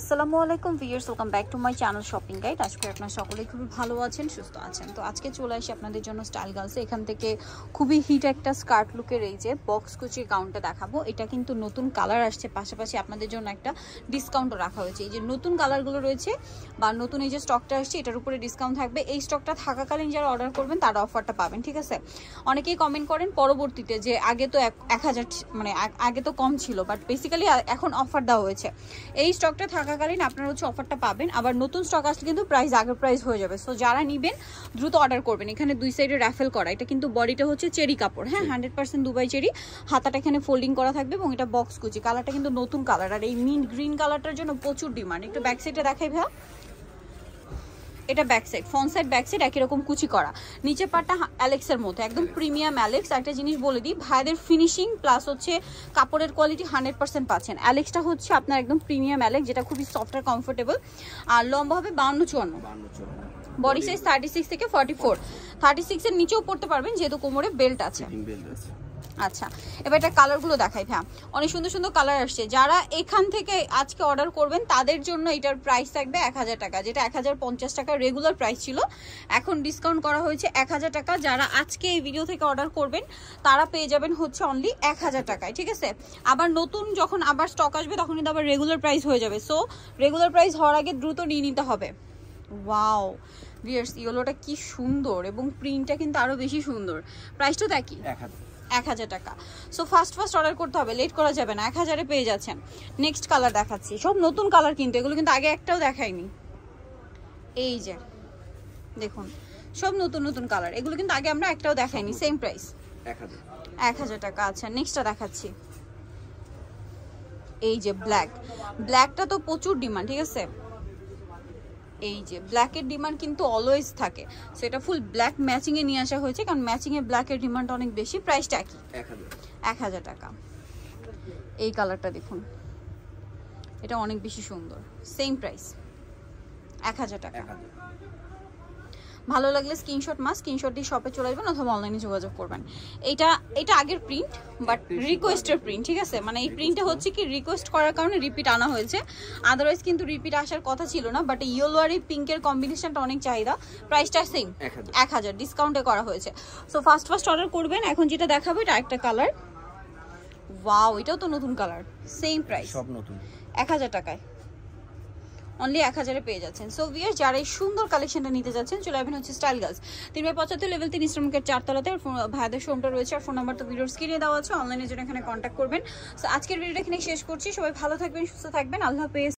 আসসালামু আলাইকুম viewers welcome back to my channel shopping guide আজকে আপনার সকলেই খুবই ভালো আছেন সুস্থ আছেন তো আজকে চলে আসি আপনাদের জন্য স্টাইল গার্লসে এখান থেকে খুবই হিট একটা স্কার্ট লুকের এই যে বক্স কুচি গাউনটা দেখাবো এটা কিন্তু নতুন কালার আসছে পাশাপাশি আপনাদের জন্য একটা ডিসকাউন্টও রাখা হয়েছে এই যে নতুন কালারগুলো রয়েছে বা নতুন এই যে স্টকটা আসছে এটার উপরে ডিসকাউন্ট থাকবে এই স্টকটা থাকাকালীন যারা অর্ডার করবেন তারা অফারটা পাবেন ঠিক আছে অনেকেই কমেন্ট করেন পরবর্তীতে যে আগে তো এক হাজার মানে আগে তো কম ছিল বাট বেসিক্যালি এখন অফার দেওয়া হয়েছে এই স্টকটা থাকা থাকাকালীন আপনারা হচ্ছে অফারটা পাবেন আবার নতুন স্টক আসলে কিন্তু প্রাইস আগের প্রাইস হয়ে যাবে সো যারা নিবেন দ্রুত অর্ডার করবেন এখানে দুই সাইডে র্যাফেল করা এটা কিন্তু বডিটা হচ্ছে চেরি কাপড় হ্যাঁ হান্ড্রেড পার্সেন্ট দুবাই চেরি হাতাটা এখানে ফোল্ডিং করা থাকবে এবং এটা বক্স কুচি কালারটা কিন্তু নতুন কালার আর এই মিন্ট গ্রিন কালারটার জন্য প্রচুর ডিমান্ড একটু ব্যাক সাইডে দেখাই ভা এটা back side front side back side একই রকম কুচি করা নিচে পাটটা অ্যালেক্সের মতো একদম প্রিমিয়াম অ্যালেক্স একটা জিনিস বলে দিই ভাইদের ফিনিশিং প্লাস হচ্ছে কাপড়ের কোয়ালিটি হান্ড্রেড পার্সেন্ট পাচ্ছেন অ্যালেক্সটা হচ্ছে আপনার একদম প্রিমিয়াম অ্যালেক্স যেটা খুবই সফট আর কমফোর্টেবল আর লম্বা হবে বাউন্ন চুয়ান্ন বডি সাইজ থার্টি সিক্স থেকে ফর্টি ফোর থার্টি সিক্সের নিচেও পড়তে পারবেন যেহেতু কোমরে বেল্ট আছে বেল্ট আছে আচ্ছা এবার এটা কালারগুলো দেখাই হ্যাঁ অনেক সুন্দর সুন্দর কালার আসছে যারা এখান থেকে আজকে অর্ডার করবেন তাদের জন্য এটার প্রাইস থাকবে এক টাকা যেটা এক টাকা রেগুলার প্রাইস ছিল এখন ডিসকাউন্ট করা হয়েছে এক টাকা যারা আজকে এই ভিডিও থেকে অর্ডার করবেন তারা পেয়ে যাবেন হচ্ছে অনলি এক হাজার টাকায় ঠিক আছে আবার নতুন যখন আবার স্টক আসবে তখন কিন্তু আবার রেগুলার প্রাইস হয়ে যাবে সো রেগুলার প্রাইস হওয়ার আগে দ্রুত নিয়ে নিতে হবে ওয়াও ভিয়ার্স ইয়েলোটা কি সুন্দর এবং প্রিন্টটা কিন্তু আরও বেশি সুন্দর প্রাইসটা দেখি এক হাজার এক হাজার টাকা সো ফার্স্ট ফার্স্ট অর্ডার করতে হবে লেট করা যাবে না এক হাজারে পেয়ে যাচ্ছেন নেক্সট কালার দেখাচ্ছি সব নতুন কালার কিন্তু এগুলো কিন্তু আগে একটাও দেখায়নি এই যে দেখুন সব নতুন নতুন কালার এগুলো কিন্তু আগে আমরা একটাও দেখাইনি সেম প্রাইস এক হাজার টাকা আচ্ছা নেক্সটটা দেখাচ্ছি এই যে ব্ল্যাক ব্ল্যাকটা তো প্রচুর ডিমান্ড ঠিক আছে এই যে ব্ল্যাকের ডিমান্ড কিন্তু অলওয়েজ থাকে সেটা ফুল ব্ল্যাক ম্যাচিংয়ে নিয়ে আসা হয়েছে কারণ ম্যাচিংয়ে ব্ল্যাকের ডিমান্ড অনেক বেশি প্রাইসটা একই এক হাজার টাকা এই কালারটা দেখুন এটা অনেক বেশি সুন্দর সেম প্রাইস এক হাজার টাকা ভালো লাগলে স্ক্রিনশট মা স্ক্রিনশট দিয়ে শপে চলে আসবেন অথবা অনলাইনে যোগাযোগ করবেন এটা এটা আগের প্রিন্ট বাট রিকোয়েস্টের প্রিন্ট ঠিক আছে মানে এই প্রিন্টটা হচ্ছে কি রিকোয়েস্ট করার কারণে রিপিট আনা হয়েছে আদারওয়াইজ কিন্তু রিপিট আসার কথা ছিল না বাট ইয়েলো আর এই পিঙ্কের কম্বিনেশনটা অনেক চাহিদা প্রাইসটা সেম এক হাজার ডিসকাউন্টে করা হয়েছে সো ফার্স্ট ফার্স্ট অর্ডার করবেন এখন যেটা দেখাবো এটা একটা কালার ওয়াও এটাও তো নতুন কালার সেম প্রাইস সব নতুন এক হাজার টাকায় অনলি এক হাজারে পেয়ে যাচ্ছেন সো ভিয়ার যারা এই সুন্দর কালেকশনটা নিতে যাচ্ছেন চলে আসবেন হচ্ছে স্টাইল গার্লস তিন বাই পঁচাত্তর লেভেল তিন চার চারতলাতে আর ভাইদের শোমটা রয়েছে আর ফোন নাম্বার তো ভিডিওর স্ক্রিনে দেওয়া আছে অনলাইনের জন্য এখানে কন্ট্যাক্ট করবেন সো আজকের ভিডিওটা এখানে শেষ করছি সবাই ভালো থাকবেন সুস্থ থাকবেন আল্লাহ পেয়ে